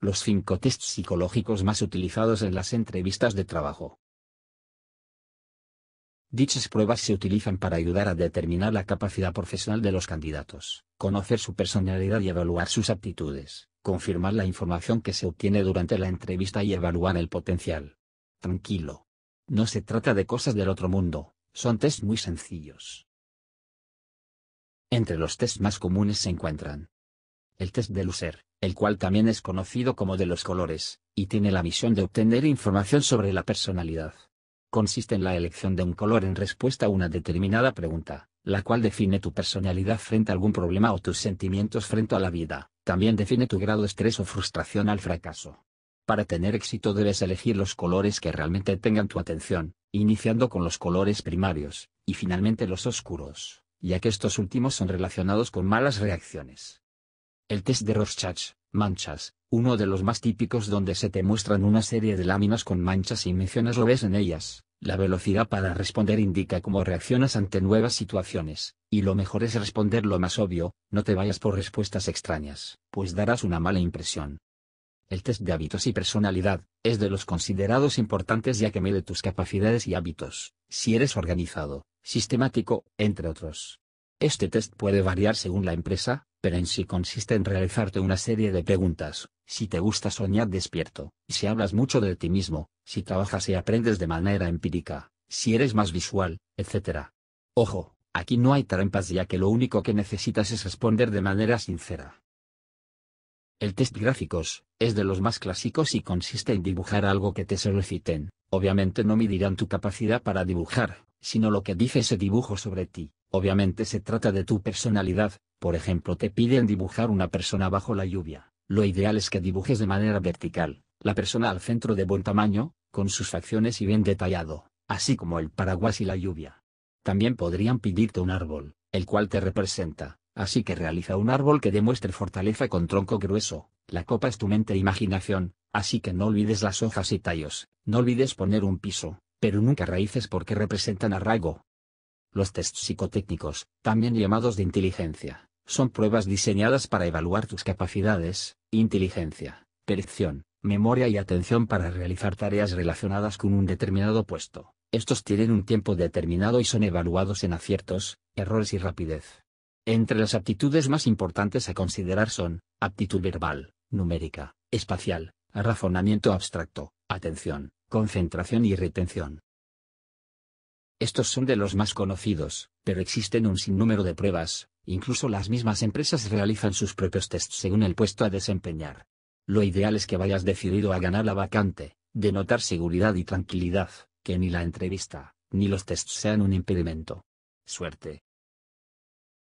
los cinco test psicológicos más utilizados en las entrevistas de trabajo. Dichas pruebas se utilizan para ayudar a determinar la capacidad profesional de los candidatos, conocer su personalidad y evaluar sus aptitudes, confirmar la información que se obtiene durante la entrevista y evaluar el potencial. Tranquilo. No se trata de cosas del otro mundo, son test muy sencillos. Entre los test más comunes se encuentran el test de Lucer, el cual también es conocido como de los colores, y tiene la misión de obtener información sobre la personalidad. Consiste en la elección de un color en respuesta a una determinada pregunta, la cual define tu personalidad frente a algún problema o tus sentimientos frente a la vida, también define tu grado de estrés o frustración al fracaso. Para tener éxito debes elegir los colores que realmente tengan tu atención, iniciando con los colores primarios, y finalmente los oscuros, ya que estos últimos son relacionados con malas reacciones. El test de Rorschach, manchas, uno de los más típicos donde se te muestran una serie de láminas con manchas y mencionas lo ves en ellas. La velocidad para responder indica cómo reaccionas ante nuevas situaciones, y lo mejor es responder lo más obvio, no te vayas por respuestas extrañas, pues darás una mala impresión. El test de hábitos y personalidad, es de los considerados importantes ya que mide tus capacidades y hábitos, si eres organizado, sistemático, entre otros. Este test puede variar según la empresa, pero en sí consiste en realizarte una serie de preguntas, si te gusta soñar despierto, si hablas mucho de ti mismo, si trabajas y aprendes de manera empírica, si eres más visual, etc. Ojo, aquí no hay trampas ya que lo único que necesitas es responder de manera sincera. El test gráficos, es de los más clásicos y consiste en dibujar algo que te soliciten, obviamente no medirán tu capacidad para dibujar, sino lo que dice ese dibujo sobre ti, obviamente se trata de tu personalidad, por ejemplo te piden dibujar una persona bajo la lluvia, lo ideal es que dibujes de manera vertical, la persona al centro de buen tamaño, con sus facciones y bien detallado, así como el paraguas y la lluvia. También podrían pedirte un árbol, el cual te representa, así que realiza un árbol que demuestre fortaleza con tronco grueso, la copa es tu mente e imaginación, así que no olvides las hojas y tallos, no olvides poner un piso, pero nunca raíces porque representan arraigo. Los test psicotécnicos, también llamados de inteligencia, son pruebas diseñadas para evaluar tus capacidades, inteligencia, percepción, memoria y atención para realizar tareas relacionadas con un determinado puesto. Estos tienen un tiempo determinado y son evaluados en aciertos, errores y rapidez. Entre las aptitudes más importantes a considerar son, aptitud verbal, numérica, espacial, razonamiento abstracto, atención, concentración y retención. Estos son de los más conocidos, pero existen un sinnúmero de pruebas, incluso las mismas empresas realizan sus propios tests según el puesto a desempeñar. Lo ideal es que vayas decidido a ganar la vacante, de notar seguridad y tranquilidad, que ni la entrevista, ni los tests sean un impedimento. Suerte.